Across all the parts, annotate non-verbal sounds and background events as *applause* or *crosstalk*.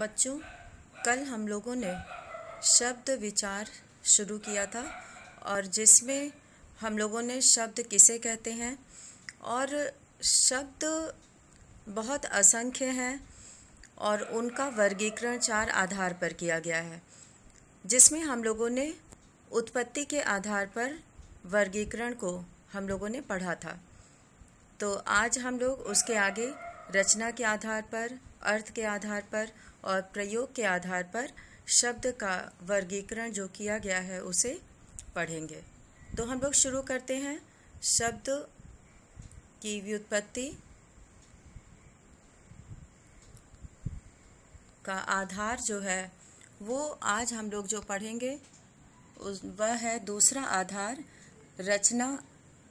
बच्चों कल हम लोगों ने शब्द विचार शुरू किया था और जिसमें हम लोगों ने शब्द किसे कहते हैं और शब्द बहुत असंख्य हैं और उनका वर्गीकरण चार आधार पर किया गया है जिसमें हम लोगों ने उत्पत्ति के आधार पर वर्गीकरण को हम लोगों ने पढ़ा था तो आज हम लोग उसके आगे रचना के आधार पर अर्थ के आधार पर और प्रयोग के आधार पर शब्द का वर्गीकरण जो किया गया है उसे पढ़ेंगे तो हम लोग शुरू करते हैं शब्द की व्युत्पत्ति का आधार जो है वो आज हम लोग जो पढ़ेंगे उस वह है दूसरा आधार रचना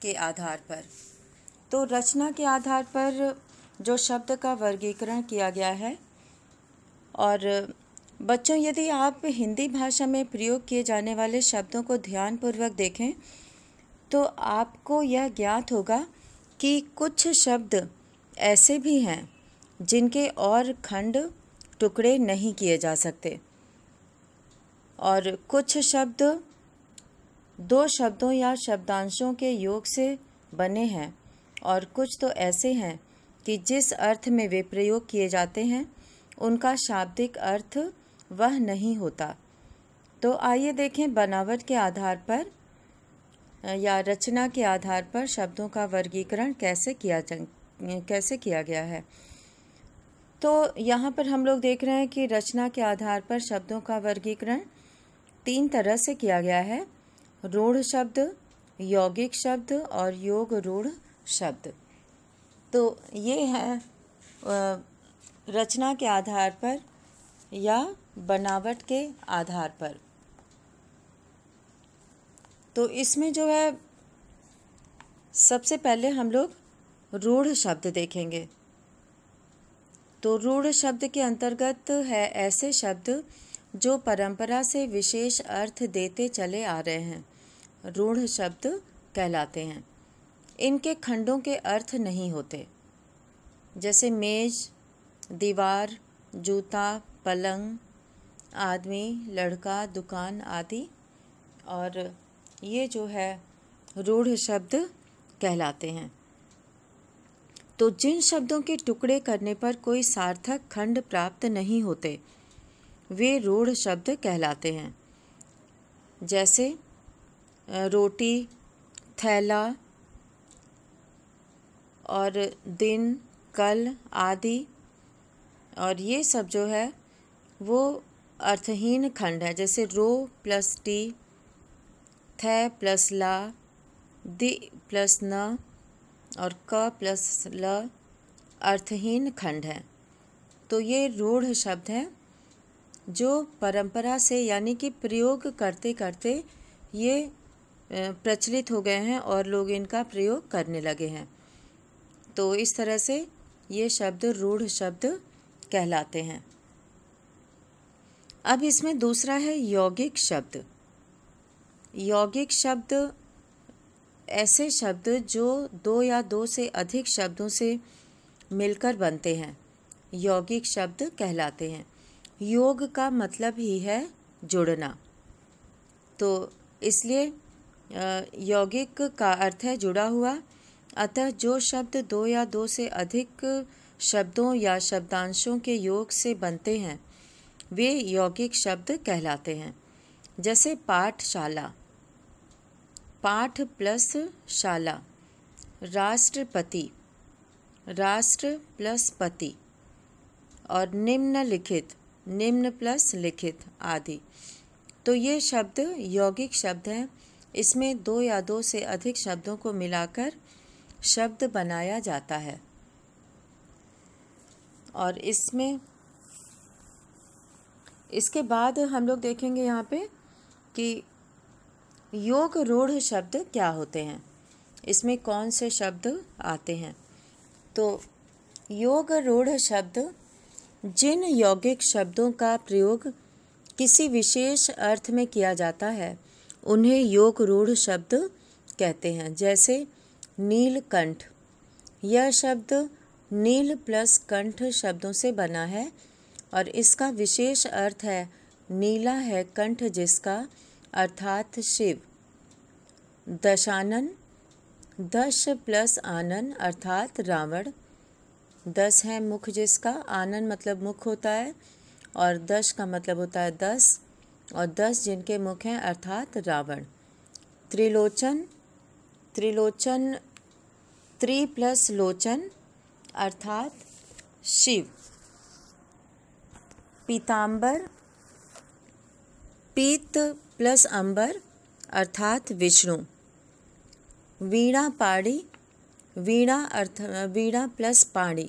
के आधार पर तो रचना के आधार पर जो शब्द का वर्गीकरण किया गया है और बच्चों यदि आप हिंदी भाषा में प्रयोग किए जाने वाले शब्दों को ध्यानपूर्वक देखें तो आपको यह ज्ञात होगा कि कुछ शब्द ऐसे भी हैं जिनके और खंड टुकड़े नहीं किए जा सकते और कुछ शब्द दो शब्दों या शब्दांशों के योग से बने हैं और कुछ तो ऐसे हैं कि जिस अर्थ में वे प्रयोग किए जाते हैं उनका शाब्दिक अर्थ वह नहीं होता तो आइए देखें बनावट के आधार पर या रचना के आधार पर शब्दों का वर्गीकरण कैसे किया कैसे किया गया है तो यहाँ पर हम लोग देख रहे हैं कि रचना के आधार पर शब्दों का वर्गीकरण तीन तरह से किया गया है रूढ़ शब्द यौगिक शब्द और योग रूढ़ शब्द तो ये है रचना के आधार पर या बनावट के आधार पर तो इसमें जो है सबसे पहले हम लोग रूढ़ शब्द देखेंगे तो रूढ़ शब्द के अंतर्गत है ऐसे शब्द जो परंपरा से विशेष अर्थ देते चले आ रहे हैं रूढ़ शब्द कहलाते हैं इनके खंडों के अर्थ नहीं होते जैसे मेज दीवार जूता पलंग आदमी लड़का दुकान आदि और ये जो है रूढ़ शब्द कहलाते हैं तो जिन शब्दों के टुकड़े करने पर कोई सार्थक खंड प्राप्त नहीं होते वे रूढ़ शब्द कहलाते हैं जैसे रोटी थैला और दिन कल आदि और ये सब जो है वो अर्थहीन खंड है जैसे रो प्लस टी थ प्लस ला दि प्लस न और क प्लस ल अर्थहीन खंड है तो ये रूढ़ शब्द हैं जो परंपरा से यानी कि प्रयोग करते करते ये प्रचलित हो गए हैं और लोग इनका प्रयोग करने लगे हैं तो इस तरह से ये शब्द रूढ़ शब्द कहलाते हैं अब इसमें दूसरा है यौगिक शब्द यौगिक शब्द ऐसे शब्द जो दो या दो से अधिक शब्दों से मिलकर बनते हैं यौगिक शब्द कहलाते हैं योग का मतलब ही है जुड़ना तो इसलिए यौगिक का अर्थ है जुड़ा हुआ अतः जो शब्द दो या दो से अधिक शब्दों या शब्दांशों के योग से बनते हैं वे यौगिक शब्द कहलाते हैं जैसे पाठशाला पाठ प्लस शाला राष्ट्रपति राष्ट्र प्लस पति और निम्नलिखित निम्न प्लस लिखित आदि तो ये शब्द यौगिक शब्द हैं इसमें दो या दो से अधिक शब्दों को मिलाकर शब्द बनाया जाता है और इसमें इसके बाद हम लोग देखेंगे यहाँ पे कि योग रूढ़ शब्द क्या होते हैं इसमें कौन से शब्द आते हैं तो योग रूढ़ शब्द जिन यौगिक शब्दों का प्रयोग किसी विशेष अर्थ में किया जाता है उन्हें योग रूढ़ शब्द कहते हैं जैसे नीलकंठ यह शब्द नील प्लस कंठ शब्दों से बना है और इसका विशेष अर्थ है नीला है कंठ जिसका अर्थात शिव दशानन दश प्लस आनन अर्थात रावण दस है मुख जिसका आनन मतलब मुख होता है और दश का मतलब होता है दस और दस जिनके मुख हैं अर्थात रावण त्रिलोचन त्रिलोचन त्रि प्लस लोचन अर्थात शिव पीताम्बर पीत प्लस अंबर अर्थात विष्णु वीणा पाड़ी वीणा अर्थ वीणा प्लस पाणी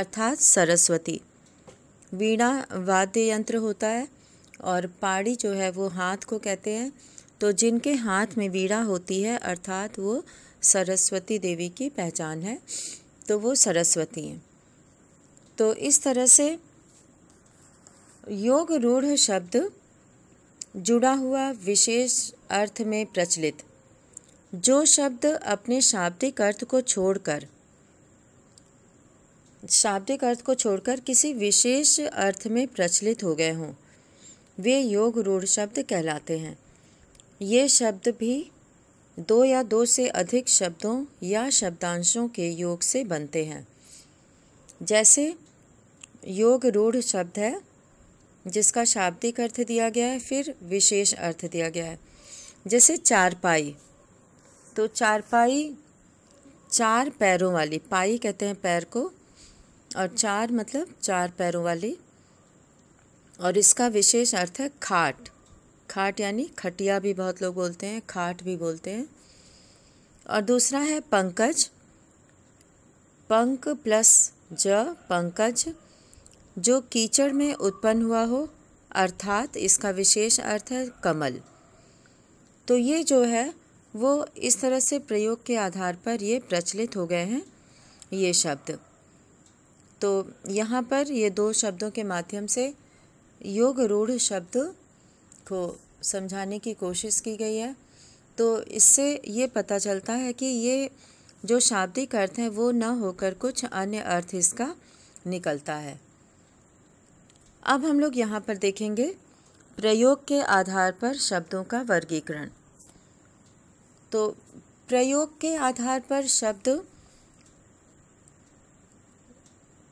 अर्थात सरस्वती वीणा वाद्य यंत्र होता है और पाड़ी जो है वो हाथ को कहते हैं तो जिनके हाथ में वीड़ा होती है अर्थात वो सरस्वती देवी की पहचान है तो वो सरस्वती हैं तो इस तरह से योग रूढ़ शब्द जुड़ा हुआ विशेष अर्थ में प्रचलित जो शब्द अपने शाब्दिक अर्थ को छोड़कर शाब्दिक अर्थ को छोड़कर किसी विशेष अर्थ में प्रचलित हो गए हों वे योग रूढ़ शब्द कहलाते हैं ये शब्द भी दो या दो से अधिक शब्दों या शब्दांशों के योग से बनते हैं जैसे योग रूढ़ शब्द है जिसका शाब्दिक अर्थ दिया गया है फिर विशेष अर्थ दिया गया है जैसे चारपाई तो चारपाई चार पैरों वाली पाई कहते हैं पैर को और चार मतलब चार पैरों वाली और इसका विशेष अर्थ है खाट खाट यानी खटिया भी बहुत लोग बोलते हैं खाट भी बोलते हैं और दूसरा है पंकज पंक प्लस ज पंकज जो कीचड़ में उत्पन्न हुआ हो अर्थात इसका विशेष अर्थ है कमल तो ये जो है वो इस तरह से प्रयोग के आधार पर ये प्रचलित हो गए हैं ये शब्द तो यहाँ पर ये दो शब्दों के माध्यम से योग रूढ़ शब्द को समझाने की कोशिश की गई है तो इससे ये पता चलता है कि ये जो शाब्दिक अर्थ हैं वो न होकर कुछ अन्य अर्थ इसका निकलता है अब हम लोग यहाँ पर देखेंगे प्रयोग के आधार पर शब्दों का वर्गीकरण तो प्रयोग के आधार पर शब्द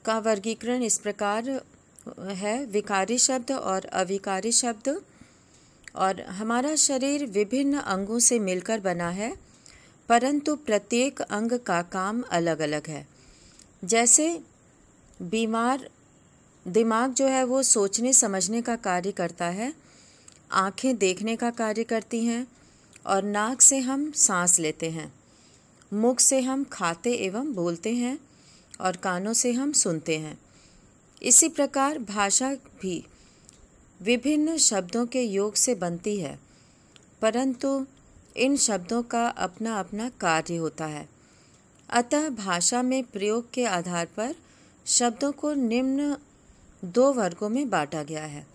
का वर्गीकरण इस प्रकार है विकारी शब्द और अविकारी शब्द और हमारा शरीर विभिन्न अंगों से मिलकर बना है परंतु प्रत्येक अंग का काम अलग अलग है जैसे बीमार दिमाग जो है वो सोचने समझने का कार्य करता है आँखें देखने का कार्य करती हैं और नाक से हम सांस लेते हैं मुख से हम खाते एवं बोलते हैं और कानों से हम सुनते हैं इसी प्रकार भाषा भी विभिन्न शब्दों के योग से बनती है परंतु इन शब्दों का अपना अपना कार्य होता है अतः भाषा में प्रयोग के आधार पर शब्दों को निम्न दो वर्गों में बांटा गया है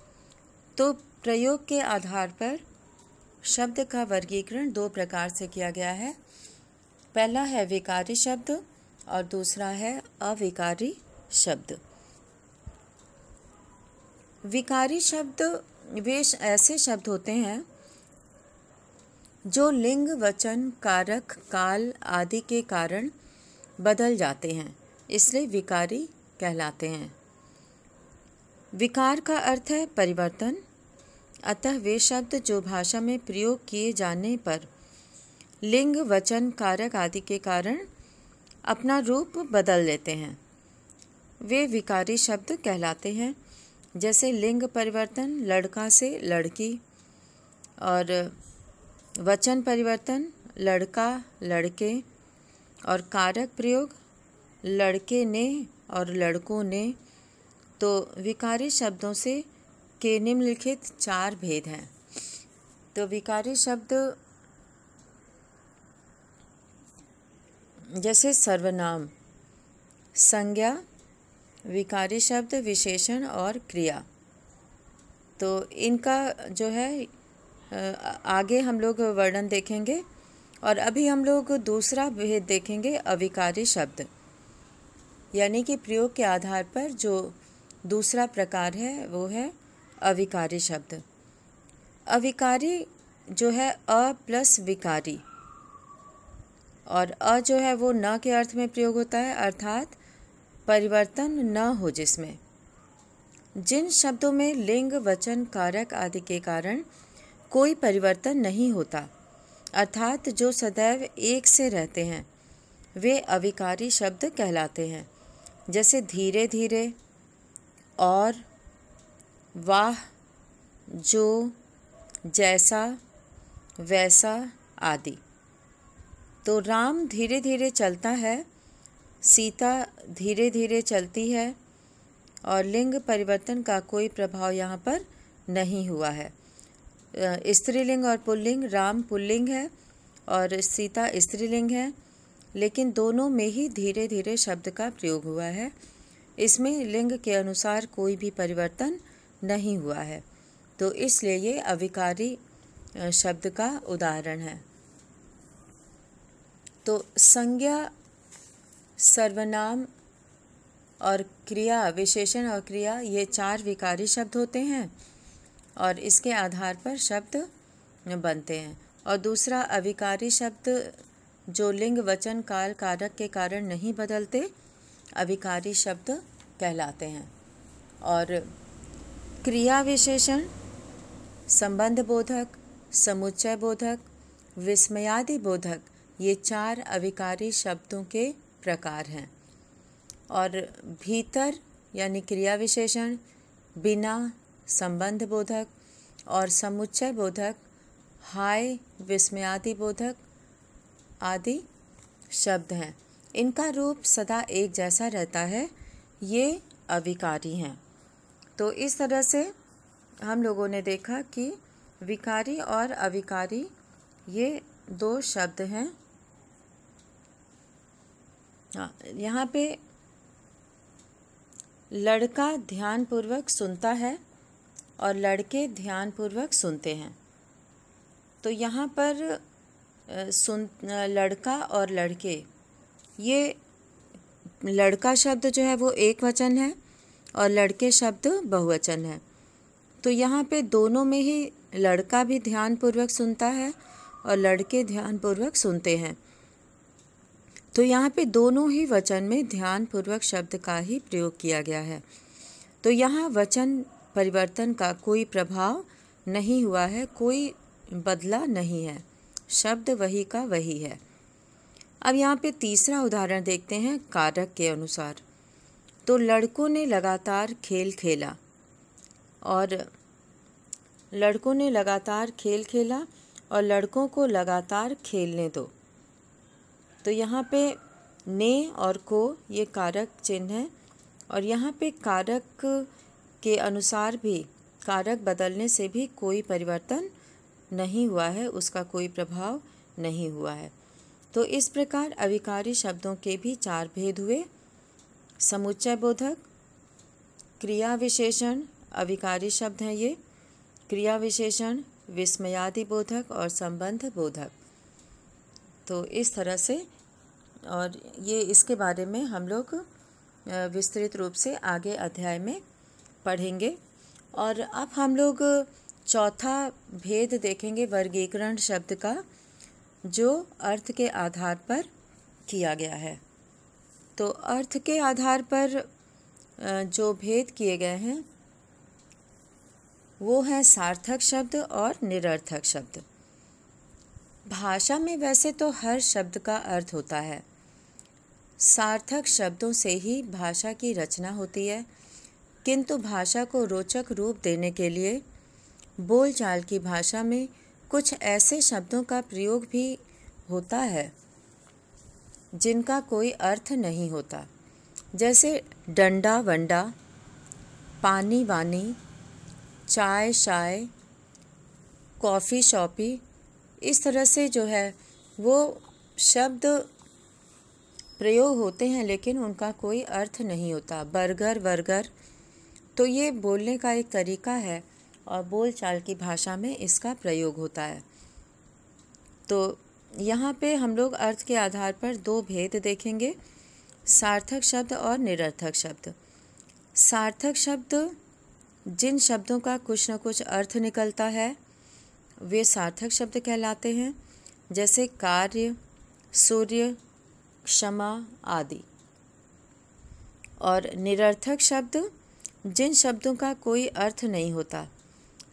तो प्रयोग के आधार पर शब्द का वर्गीकरण दो प्रकार से किया गया है पहला है विकारी शब्द और दूसरा है अविकारी शब्द विकारी शब्द वे ऐसे शब्द होते हैं जो लिंग वचन कारक काल आदि के कारण बदल जाते हैं इसलिए विकारी कहलाते हैं विकार का अर्थ है परिवर्तन अतः वे शब्द जो भाषा में प्रयोग किए जाने पर लिंग वचन कारक आदि के कारण अपना रूप बदल लेते हैं वे विकारी शब्द कहलाते हैं जैसे लिंग परिवर्तन लड़का से लड़की और वचन परिवर्तन लड़का लड़के और कारक प्रयोग लड़के ने और लड़कों ने तो विकारी शब्दों से के निम्नलिखित चार भेद हैं तो विकारी शब्द जैसे सर्वनाम संज्ञा विकारी शब्द विशेषण और क्रिया तो इनका जो है आगे हम लोग वर्णन देखेंगे और अभी हम लोग दूसरा भेद देखेंगे अविकारी शब्द यानी कि प्रयोग के आधार पर जो दूसरा प्रकार है वो है अविकारी शब्द अविकारी जो है अ प्लस विकारी और अ जो है वो न के अर्थ में प्रयोग होता है अर्थात परिवर्तन न हो जिसमें जिन शब्दों में लिंग वचन कारक आदि के कारण कोई परिवर्तन नहीं होता अर्थात जो सदैव एक से रहते हैं वे अविकारी शब्द कहलाते हैं जैसे धीरे धीरे और वाह जो जैसा वैसा आदि तो राम धीरे धीरे चलता है सीता धीरे धीरे चलती है और लिंग परिवर्तन का कोई प्रभाव यहाँ पर नहीं हुआ है स्त्रीलिंग और पुल्लिंग राम पुल्लिंग है और सीता स्त्रीलिंग है लेकिन दोनों में ही धीरे धीरे शब्द का प्रयोग हुआ है इसमें लिंग के अनुसार कोई भी परिवर्तन नहीं हुआ है तो इसलिए ये अविकारी शब्द का उदाहरण है तो संज्ञा सर्वनाम और क्रिया विशेषण और क्रिया ये चार विकारी शब्द होते हैं और इसके आधार पर शब्द बनते हैं और दूसरा अविकारी शब्द जो लिंग वचन काल कारक के कारण नहीं बदलते अविकारी शब्द कहलाते हैं और क्रिया विशेषण संबंध बोधक समुच्चय बोधक विस्मयादि बोधक ये चार अविकारी शब्दों के प्रकार हैं और भीतर यानी क्रिया विशेषण बिना संबंध बोधक और समुच्चय बोधक हाय विस्मयादि बोधक आदि शब्द हैं इनका रूप सदा एक जैसा रहता है ये अविकारी हैं तो इस तरह से हम लोगों ने देखा कि विकारी और अविकारी ये दो शब्द हैं हाँ यहाँ पे लड़का ध्यानपूर्वक सुनता है और लड़के ध्यानपूर्वक सुनते हैं तो यहाँ पर सुन लड़का और लड़के ये लड़का शब्द जो है वो एक वचन है और लड़के शब्द बहुवचन है तो यहाँ पे दोनों में ही लड़का भी ध्यानपूर्वक सुनता है और लड़के ध्यानपूर्वक सुनते हैं तो यहाँ पे दोनों ही वचन में ध्यानपूर्वक शब्द का ही प्रयोग किया गया है तो यहाँ वचन परिवर्तन का कोई प्रभाव नहीं हुआ है कोई बदला नहीं है शब्द वही का वही है अब यहाँ पे तीसरा उदाहरण देखते हैं कारक के अनुसार तो लड़कों ने लगातार खेल खेला और लड़कों ने लगातार खेल खेला और लड़कों को लगातार खेलने दो तो यहाँ पे ने और को ये कारक चिन्ह है और यहाँ पे कारक के अनुसार भी कारक बदलने से भी कोई परिवर्तन नहीं हुआ है उसका कोई प्रभाव नहीं हुआ है तो इस प्रकार अविकारी शब्दों के भी चार भेद हुए समुच्चय बोधक क्रिया विशेषण अविकारी शब्द हैं ये क्रिया विशेषण विस्मयादि बोधक और संबंध बोधक तो इस तरह से और ये इसके बारे में हम लोग विस्तृत रूप से आगे अध्याय में पढ़ेंगे और अब हम लोग चौथा भेद देखेंगे वर्गीकरण शब्द का जो अर्थ के आधार पर किया गया है तो अर्थ के आधार पर जो भेद किए गए हैं वो हैं सार्थक शब्द और निरर्थक शब्द भाषा में वैसे तो हर शब्द का अर्थ होता है सार्थक शब्दों से ही भाषा की रचना होती है किंतु भाषा को रोचक रूप देने के लिए बोलचाल की भाषा में कुछ ऐसे शब्दों का प्रयोग भी होता है जिनका कोई अर्थ नहीं होता जैसे डंडा वंडा पानी वानी चाय शाय कॉफ़ी शॉपी इस तरह से जो है वो शब्द प्रयोग होते हैं लेकिन उनका कोई अर्थ नहीं होता बर्गर वर्गर तो ये बोलने का एक तरीका है और बोलचाल की भाषा में इसका प्रयोग होता है तो यहाँ पे हम लोग अर्थ के आधार पर दो भेद देखेंगे सार्थक शब्द और निरर्थक शब्द सार्थक शब्द जिन शब्दों का कुछ न कुछ अर्थ निकलता है वे सार्थक शब्द कहलाते हैं जैसे कार्य सूर्य क्षमा आदि और निरर्थक शब्द जिन शब्दों का कोई अर्थ नहीं होता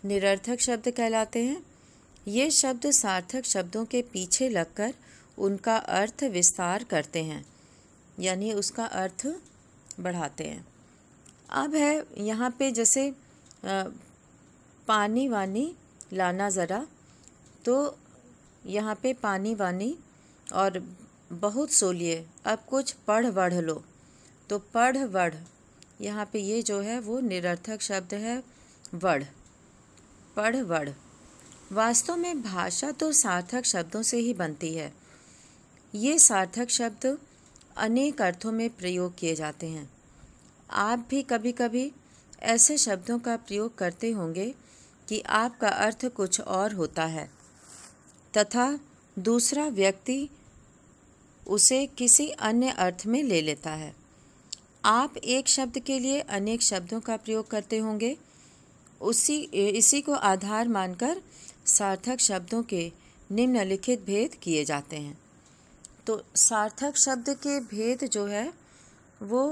निरर्थक शब्द कहलाते हैं ये शब्द सार्थक शब्दों के पीछे लगकर उनका अर्थ विस्तार करते हैं यानी उसका अर्थ बढ़ाते हैं अब है यहाँ पे जैसे पानी वानी लाना ज़रा तो यहाँ पे पानी वानी और बहुत सोलिए अब कुछ पढ़ वढ़ लो तो पढ़ वढ़ यहाँ पे ये जो है वो निरर्थक शब्द है वढ़ पढ़ वढ़ वास्तव में भाषा तो सार्थक शब्दों से ही बनती है ये सार्थक शब्द अनेक अर्थों में प्रयोग किए जाते हैं आप भी कभी कभी ऐसे शब्दों का प्रयोग करते होंगे कि आपका अर्थ कुछ और होता है तथा दूसरा व्यक्ति उसे किसी अन्य अर्थ में ले लेता है आप एक शब्द के लिए अनेक शब्दों का प्रयोग करते होंगे उसी इसी को आधार मानकर सार्थक शब्दों के निम्नलिखित भेद किए जाते हैं तो सार्थक शब्द के भेद जो है वो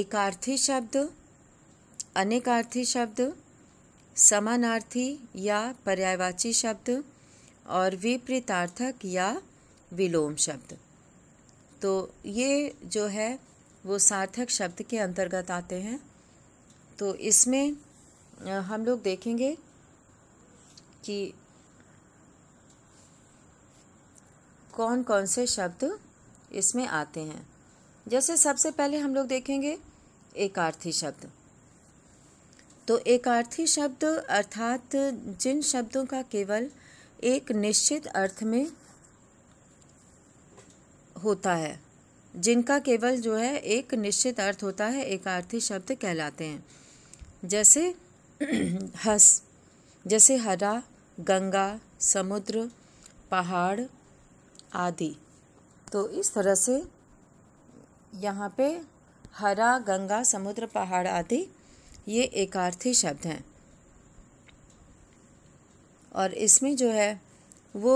एकार्थी शब्द अनेकार्थी शब्द समानार्थी या पर्यायवाची शब्द और विपरीतार्थक या विलोम शब्द तो ये जो है वो सार्थक शब्द के अंतर्गत आते हैं तो इसमें हम लोग देखेंगे कि कौन कौन से शब्द इसमें आते हैं जैसे सबसे पहले हम लोग देखेंगे एकार्थी शब्द तो एकार्थी शब्द अर्थात जिन शब्दों का केवल एक निश्चित अर्थ में होता है जिनका केवल जो है एक निश्चित अर्थ होता है एकार्थी शब्द कहलाते हैं जैसे *clears throat* हस जैसे हरा गंगा समुद्र पहाड़ आदि तो इस तरह से यहाँ पे हरा गंगा समुद्र पहाड़ आदि ये एकार्थी शब्द हैं और इसमें जो है वो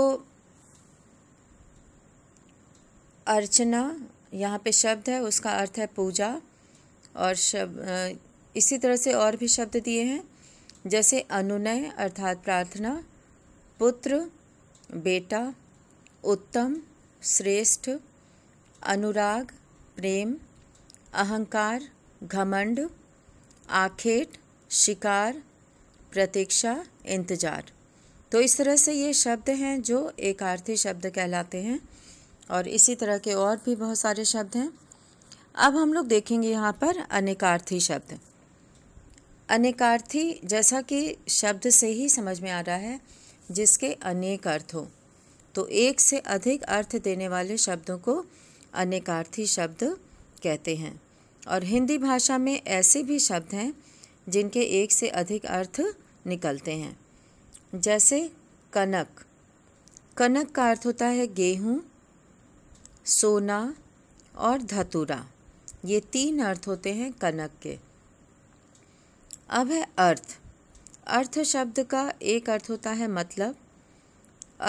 अर्चना यहाँ पे शब्द है उसका अर्थ है पूजा और शब्द इसी तरह से और भी शब्द दिए हैं जैसे अनुनय अर्थात प्रार्थना पुत्र बेटा उत्तम श्रेष्ठ अनुराग प्रेम अहंकार घमंड आखेट शिकार प्रतीक्षा इंतज़ार तो इस तरह से ये शब्द हैं जो एकार्थी शब्द कहलाते हैं और इसी तरह के और भी बहुत सारे शब्द हैं अब हम लोग देखेंगे यहाँ पर अनेकार्थी शब्द अनेकार्थी जैसा कि शब्द से ही समझ में आ रहा है जिसके अनेक अर्थ हो तो एक से अधिक अर्थ देने वाले शब्दों को अनेकार्थी शब्द कहते हैं और हिंदी भाषा में ऐसे भी शब्द हैं जिनके एक से अधिक अर्थ निकलते हैं जैसे कनक कनक का अर्थ होता है गेहूँ सोना और धतूरा ये तीन अर्थ होते हैं कनक के अब है अर्थ अर्थ शब्द का एक अर्थ होता है मतलब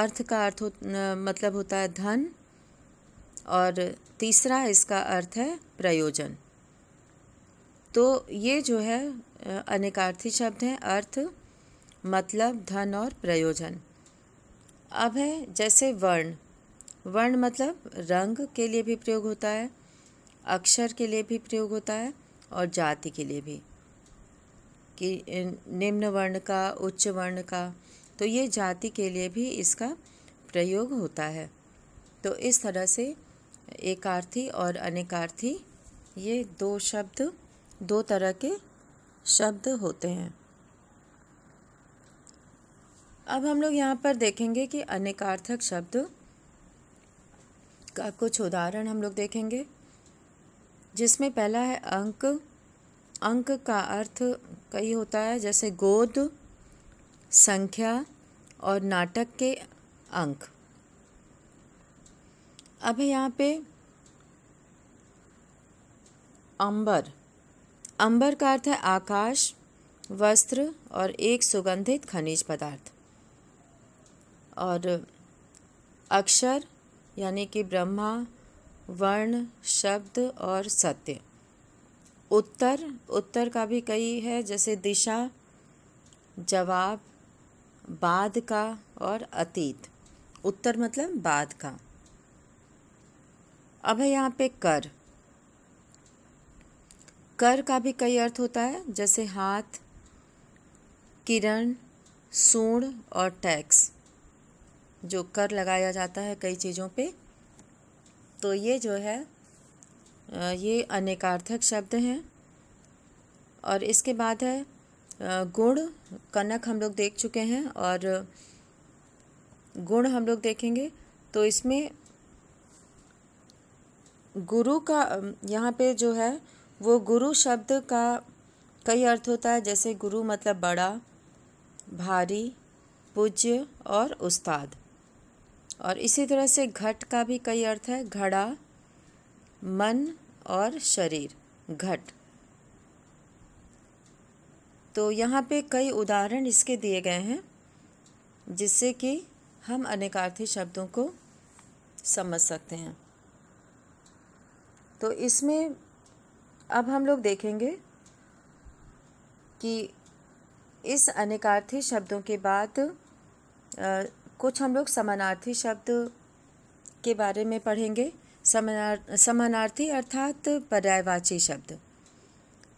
अर्थ का अर्थ हो, मतलब होता है धन और तीसरा इसका अर्थ है प्रयोजन तो ये जो है अनेकार्थी शब्द हैं अर्थ मतलब धन और प्रयोजन अब है जैसे वर्ण वर्ण मतलब रंग के लिए भी प्रयोग होता है अक्षर के लिए भी प्रयोग होता है और जाति के लिए भी कि निम्न वर्ण का उच्च वर्ण का तो ये जाति के लिए भी इसका प्रयोग होता है तो इस तरह से एकार्थी और अनेकार्थी ये दो शब्द दो तरह के शब्द होते हैं अब हम लोग यहाँ पर देखेंगे कि अनेकार्थक शब्द का कुछ उदाहरण हम लोग देखेंगे जिसमें पहला है अंक अंक का अर्थ कई होता है जैसे गोद संख्या और नाटक के अंक अब यहाँ पे अंबर अंबर का अर्थ है आकाश वस्त्र और एक सुगंधित खनिज पदार्थ और अक्षर यानी कि ब्रह्मा वर्ण शब्द और सत्य उत्तर उत्तर का भी कई है जैसे दिशा जवाब बाद का और अतीत उत्तर मतलब बाद का अब है यहाँ पे कर कर का भी कई अर्थ होता है जैसे हाथ किरण सूढ़ और टैक्स जो कर लगाया जाता है कई चीज़ों पे तो ये जो है ये अनेकार्थक शब्द हैं और इसके बाद है गुण कनक हम लोग देख चुके हैं और गुण हम लोग देखेंगे तो इसमें गुरु का यहाँ पे जो है वो गुरु शब्द का कई अर्थ होता है जैसे गुरु मतलब बड़ा भारी पूज्य और उस्ताद और इसी तरह से घट का भी कई अर्थ है घड़ा मन और शरीर घट तो यहाँ पे कई उदाहरण इसके दिए गए हैं जिससे कि हम अनेकार्थी शब्दों को समझ सकते हैं तो इसमें अब हम लोग देखेंगे कि इस अनेकार्थी शब्दों के बाद कुछ हम लोग समानार्थी शब्द के बारे में पढ़ेंगे समानार समानार्थी अर्थात पर्यायवाची शब्द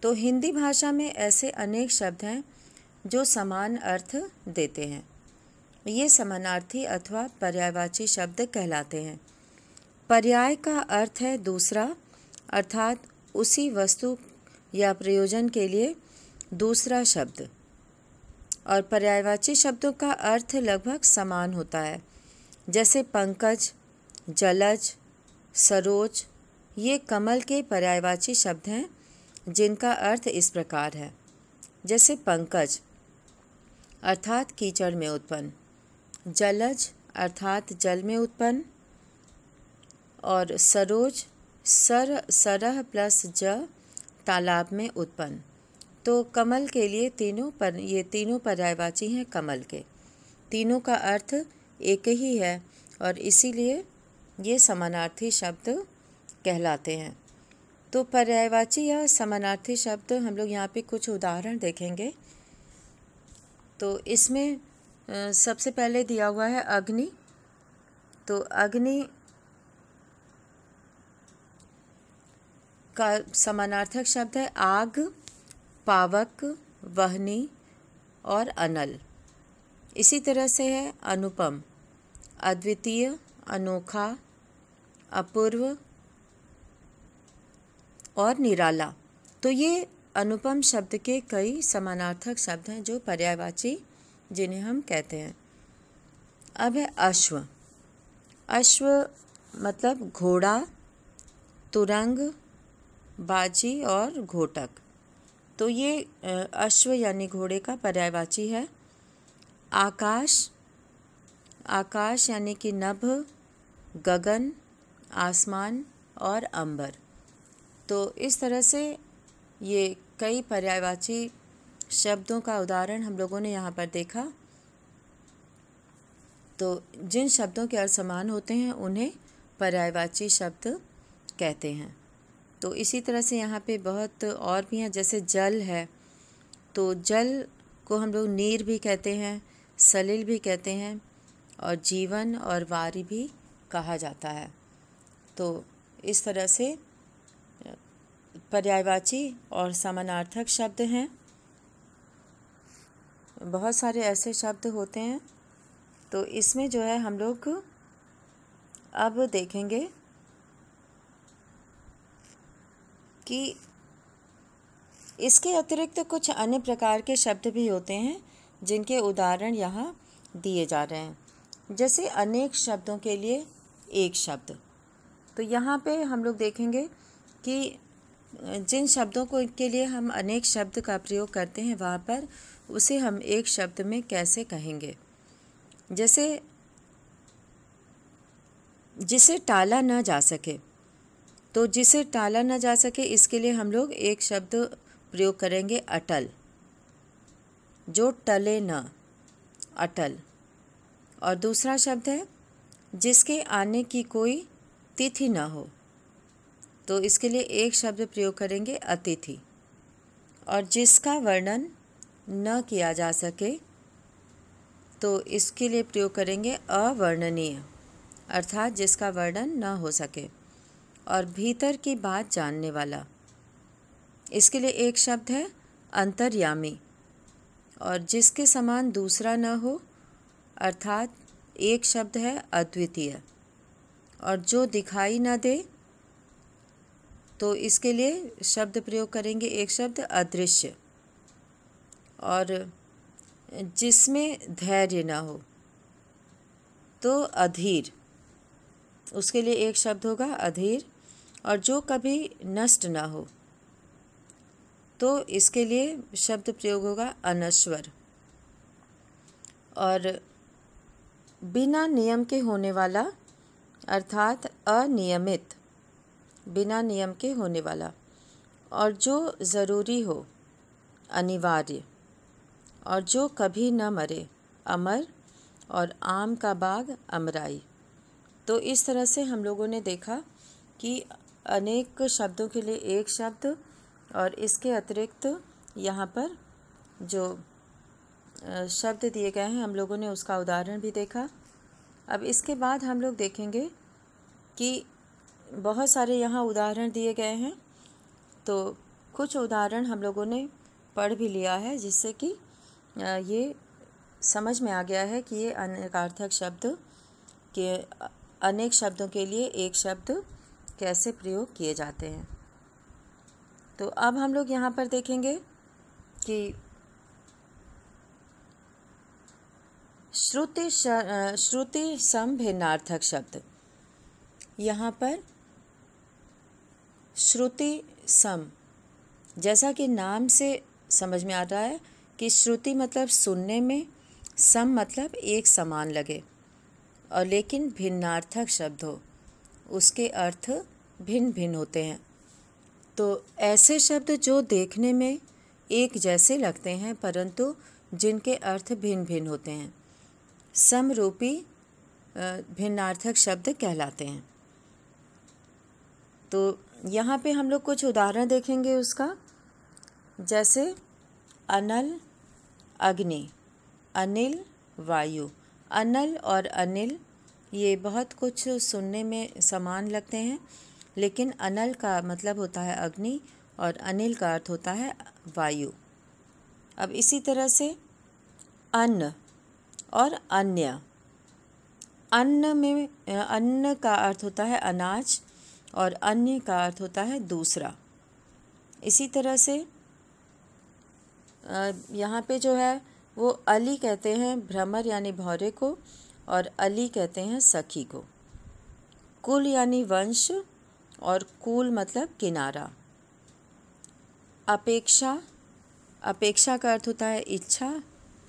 तो हिंदी भाषा में ऐसे अनेक शब्द हैं जो समान अर्थ देते हैं ये समानार्थी अथवा पर्यायवाची शब्द कहलाते हैं पर्याय का अर्थ है दूसरा अर्थात उसी वस्तु या प्रयोजन के लिए दूसरा शब्द और पर्यायवाची शब्दों का अर्थ लगभग समान होता है जैसे पंकज जलज सरोज ये कमल के पर्यायवाची शब्द हैं जिनका अर्थ इस प्रकार है जैसे पंकज अर्थात कीचड़ में उत्पन्न जलज अर्थात जल में उत्पन्न और सरोज सर सरह प्लस ज तालाब में उत्पन्न तो कमल के लिए तीनों पर ये तीनों पर्यायवाची हैं कमल के तीनों का अर्थ एक ही है और इसीलिए ये समानार्थी शब्द कहलाते हैं तो पर्यायवाची या समानार्थी शब्द हम लोग यहाँ पे कुछ उदाहरण देखेंगे तो इसमें सबसे पहले दिया हुआ है अग्नि तो अग्नि का समानार्थक शब्द है आग पावक वहनी और अनल इसी तरह से है अनुपम अद्वितीय अनोखा अपूर्व और निराला तो ये अनुपम शब्द के कई समानार्थक शब्द हैं जो पर्यायवाची जिन्हें हम कहते हैं अब है अश्व अश्व मतलब घोड़ा तुरंग बाजी और घोटक तो ये अश्व यानी घोड़े का पर्यायवाची है आकाश आकाश यानी कि नभ गगन आसमान और अंबर तो इस तरह से ये कई पर्यायवाची शब्दों का उदाहरण हम लोगों ने यहाँ पर देखा तो जिन शब्दों के अर्थ समान होते हैं उन्हें पर्यायवाची शब्द कहते हैं तो इसी तरह से यहाँ पे बहुत और भी हैं जैसे जल है तो जल को हम लोग नीर भी कहते हैं सलिल भी कहते हैं और जीवन और वारी भी कहा जाता है तो इस तरह से पर्यायवाची और समानार्थक शब्द हैं बहुत सारे ऐसे शब्द होते हैं तो इसमें जो है हम लोग अब देखेंगे कि इसके अतिरिक्त तो कुछ अन्य प्रकार के शब्द भी होते हैं जिनके उदाहरण यहाँ दिए जा रहे हैं जैसे अनेक शब्दों के लिए एक शब्द तो यहाँ पे हम लोग देखेंगे कि जिन शब्दों को के लिए हम अनेक शब्द का प्रयोग करते हैं वहाँ पर उसे हम एक शब्द में कैसे कहेंगे जैसे जिसे टाला ना जा सके तो जिसे टाला ना जा सके इसके लिए हम लोग एक शब्द प्रयोग करेंगे अटल जो टले न अटल और दूसरा शब्द है जिसके आने की कोई तिथि ना हो तो इसके लिए एक शब्द प्रयोग करेंगे अतिथि और जिसका वर्णन न किया जा सके तो इसके लिए प्रयोग करेंगे अवर्णनीय अर्थात जिसका वर्णन न हो सके और भीतर की बात जानने वाला इसके लिए एक शब्द है अंतर्यामी और जिसके समान दूसरा न हो अर्थात एक शब्द है अद्वितीय और जो दिखाई न दे तो इसके लिए शब्द प्रयोग करेंगे एक शब्द अदृश्य और जिसमें धैर्य न हो तो अधीर उसके लिए एक शब्द होगा अधीर और जो कभी नष्ट ना हो तो इसके लिए शब्द प्रयोग होगा अनश्वर और बिना नियम के होने वाला अर्थात अनियमित बिना नियम के होने वाला और जो ज़रूरी हो अनिवार्य और जो कभी न मरे अमर और आम का बाग अमराई तो इस तरह से हम लोगों ने देखा कि अनेक शब्दों के लिए एक शब्द और इसके अतिरिक्त यहाँ पर जो शब्द दिए गए हैं हम लोगों ने उसका उदाहरण भी देखा अब इसके बाद हम लोग देखेंगे कि बहुत सारे यहाँ उदाहरण दिए गए हैं तो कुछ उदाहरण हम लोगों ने पढ़ भी लिया है जिससे कि ये समझ में आ गया है कि ये अनेकार्थक शब्द के अनेक शब्दों के लिए एक शब्द कैसे प्रयोग किए जाते हैं तो अब हम लोग यहाँ पर देखेंगे कि श्रुति श्रुति भिन्नार्थक शब्द यहाँ पर श्रुति सम जैसा कि नाम से समझ में आ रहा है कि श्रुति मतलब सुनने में सम मतलब एक समान लगे और लेकिन भिन्नार्थक शब्द हो उसके अर्थ भिन्न भिन्न होते हैं तो ऐसे शब्द जो देखने में एक जैसे लगते हैं परंतु जिनके अर्थ भिन्न भिन्न होते हैं समरूपी भिन्नार्थक शब्द कहलाते हैं तो यहाँ पे हम लोग कुछ उदाहरण देखेंगे उसका जैसे अनल अग्नि अनिल वायु अनल और अनिल ये बहुत कुछ सुनने में समान लगते हैं लेकिन अनल का मतलब होता है अग्नि और अनिल का अर्थ होता है वायु अब इसी तरह से अन्न और अन्य अन्न में अन्न का अर्थ होता है अनाज और अन्य का अर्थ होता है दूसरा इसी तरह से यहाँ पे जो है वो अली कहते हैं भ्रमर यानी भौरे को और अली कहते हैं सखी को कुल यानी वंश और कुल मतलब किनारा अपेक्षा अपेक्षा का अर्थ होता है इच्छा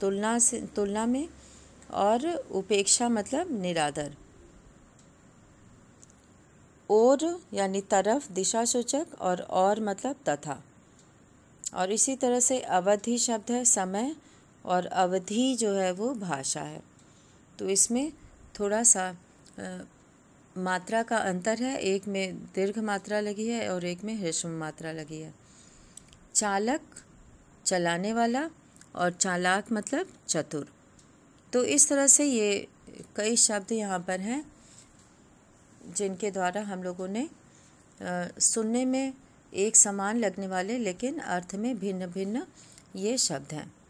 तुलना से तुलना में और उपेक्षा मतलब निरादर और यानी तरफ दिशा सूचक और और मतलब तथा और इसी तरह से अवधि शब्द है समय और अवधि जो है वो भाषा है तो इसमें थोड़ा सा आ, मात्रा का अंतर है एक में दीर्घ मात्रा लगी है और एक में ह्रस्व मात्रा लगी है चालक चलाने वाला और चालाक मतलब चतुर तो इस तरह से ये कई शब्द यहाँ पर हैं जिनके द्वारा हम लोगों ने आ, सुनने में एक समान लगने वाले लेकिन अर्थ में भिन्न भिन्न ये शब्द हैं